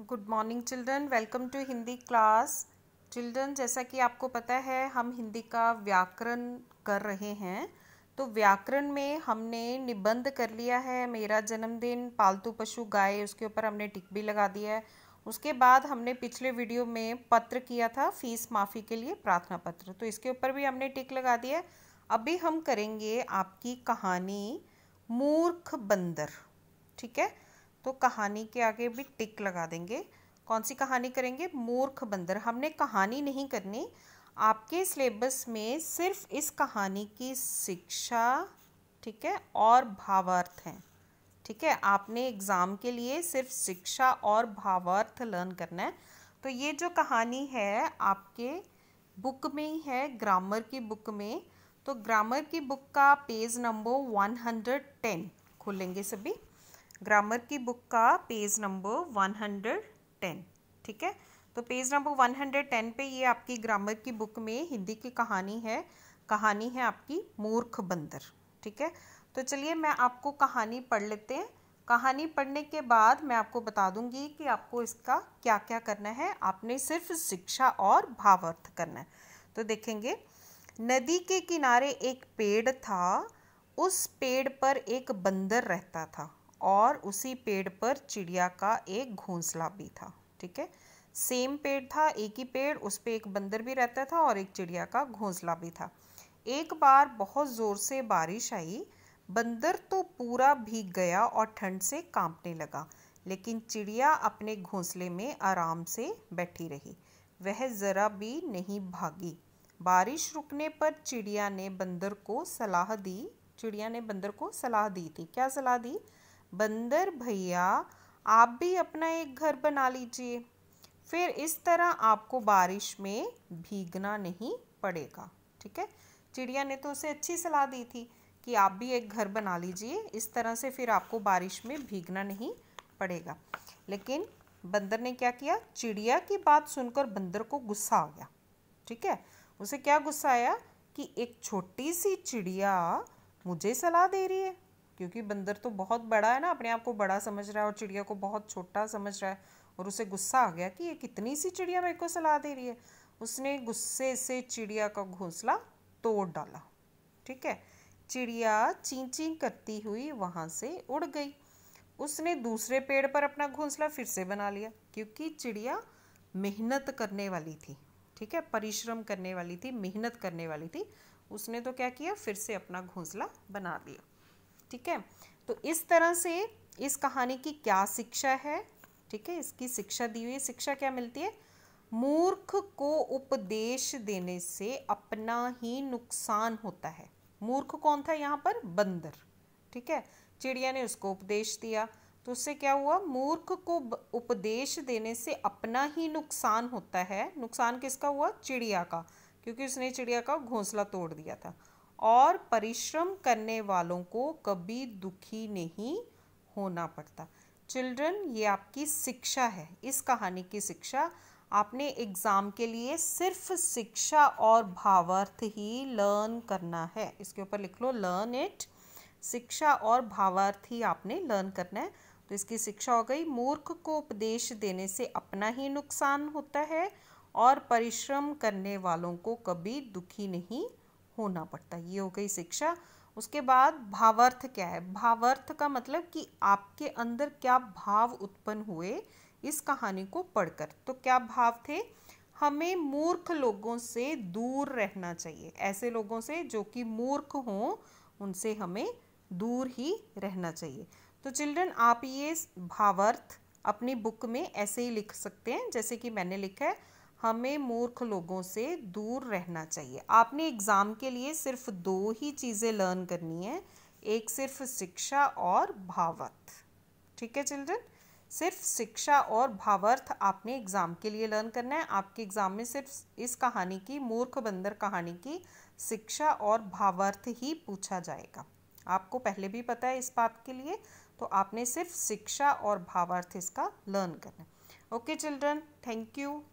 good morning children welcome to Hindi class children जैसा कि आपको पता है हम हिंदी का व्याकरण कर रहे हैं तो व्याकरण में हमने निबंध कर लिया है मेरा जन्मदिन पालतू पशु गाय उसके ऊपर हमने टिक भी लगा दिया है उसके बाद हमने पिछले वीडियो में पत्र किया था फीस माफ़ी के लिए प्रार्थना पत्र तो इसके ऊपर भी हमने टिक लगा दिया अभी हम करेंगे आपकी कहानी मूर्ख बंदर ठीक है तो कहानी के आगे भी टिक लगा देंगे कौन सी कहानी करेंगे मूर्ख बंदर हमने कहानी नहीं करनी आपके सिलेबस में सिर्फ इस कहानी की शिक्षा ठीक है और भावार्थ हैं ठीक है आपने एग्ज़ाम के लिए सिर्फ शिक्षा और भावार्थ लर्न करना है तो ये जो कहानी है आपके बुक में ही है ग्रामर की बुक में तो ग्रामर की बुक का पेज नंबर 110 खोलेंगे सभी ग्रामर की बुक का पेज नंबर 110 ठीक है तो पेज नंबर 110 पे ये आपकी ग्रामर की बुक में हिंदी की कहानी है कहानी है आपकी मूर्ख बंदर ठीक है तो चलिए मैं आपको कहानी पढ़ लेते हैं कहानी पढ़ने के बाद मैं आपको बता दूंगी कि आपको इसका क्या क्या करना है आपने सिर्फ शिक्षा और भावार्थ करना है तो देखेंगे नदी के किनारे एक पेड़ था उस पेड़ पर एक बंदर रहता था और उसी पेड़ पर चिड़िया का एक घोंसला भी था ठीक है सेम पेड़ था एक ही पेड़ उस पर एक बंदर भी रहता था और एक चिड़िया का घोंसला भी था एक बार बहुत ज़ोर से बारिश आई बंदर तो पूरा भीग गया और ठंड से कांपने लगा लेकिन चिड़िया अपने घोंसले में आराम से बैठी रही वह ज़रा भी नहीं भागी बारिश रुकने पर चिड़िया ने बंदर को सलाह दी चिड़िया ने बंदर को सलाह दी थी क्या सलाह दी बंदर भैया आप भी अपना एक घर बना लीजिए फिर इस तरह आपको बारिश में भीगना नहीं पड़ेगा ठीक है चिड़िया ने तो उसे अच्छी सलाह दी थी कि आप भी एक घर बना लीजिए इस तरह से फिर आपको बारिश में भीगना नहीं पड़ेगा लेकिन बंदर ने क्या किया चिड़िया की बात सुनकर बंदर को गुस्सा आ गया ठीक है उसे क्या गुस्सा आया कि एक छोटी सी चिड़िया मुझे सलाह दे रही है क्योंकि बंदर तो बहुत बड़ा है ना अपने आप को बड़ा समझ रहा है और चिड़िया को बहुत छोटा समझ रहा है और उसे गुस्सा आ गया कि ये कितनी सी चिड़िया मेरे को सलाह दे रही है उसने गुस्से से चिड़िया का घोंसला तोड़ डाला ठीक है चिड़िया चींची करती हुई वहाँ से उड़ गई उसने दूसरे पेड़ पर अपना घोंसला फिर से बना लिया क्योंकि चिड़िया मेहनत करने वाली थी ठीक है परिश्रम करने वाली थी मेहनत करने वाली थी उसने तो क्या किया फिर से अपना घोंसला बना लिया ठीक है तो इस तरह से इस कहानी की क्या शिक्षा है ठीक है इसकी शिक्षा दी हुई शिक्षा क्या मिलती है मूर्ख को उपदेश देने से अपना ही नुकसान होता है मूर्ख कौन था यहाँ पर बंदर ठीक है चिड़िया ने उसको उपदेश दिया तो उससे क्या हुआ मूर्ख को उपदेश देने से अपना ही नुकसान होता है नुकसान किसका हुआ चिड़िया का क्योंकि उसने चिड़िया का घोंसला तोड़ दिया था और परिश्रम करने वालों को कभी दुखी नहीं होना पड़ता चिल्ड्रन ये आपकी शिक्षा है इस कहानी की शिक्षा आपने एग्ज़ाम के लिए सिर्फ शिक्षा और भावार्थ ही लर्न करना है इसके ऊपर लिख लो लर्न इट शिक्षा और भावार्थ ही आपने लर्न करना है तो इसकी शिक्षा हो गई मूर्ख को उपदेश देने से अपना ही नुकसान होता है और परिश्रम करने वालों को कभी दुखी नहीं होना पड़ता है ये हो गई शिक्षा उसके बाद भावार्थ क्या है भावार्थ का मतलब कि आपके अंदर क्या भाव उत्पन्न हुए इस कहानी को पढ़कर तो क्या भाव थे हमें मूर्ख लोगों से दूर रहना चाहिए ऐसे लोगों से जो कि मूर्ख हों उनसे हमें दूर ही रहना चाहिए तो चिल्ड्रन आप ये भावार्थ अपनी बुक में ऐसे ही लिख सकते हैं जैसे कि मैंने लिखा है हमें मूर्ख लोगों से दूर रहना चाहिए आपने एग्ज़ाम के लिए सिर्फ दो ही चीज़ें लर्न करनी है एक सिर्फ शिक्षा और भावार्थ ठीक है चिल्ड्रन सिर्फ शिक्षा और भावार्थ आपने एग्ज़ाम के लिए लर्न करना है आपके एग्ज़ाम में सिर्फ इस कहानी की मूर्ख बंदर कहानी की शिक्षा और भावार्थ ही पूछा जाएगा आपको पहले भी पता है इस बात के लिए तो आपने सिर्फ शिक्षा और भावार्थ इसका लर्न करना है ओके चिल्ड्रन थैंक यू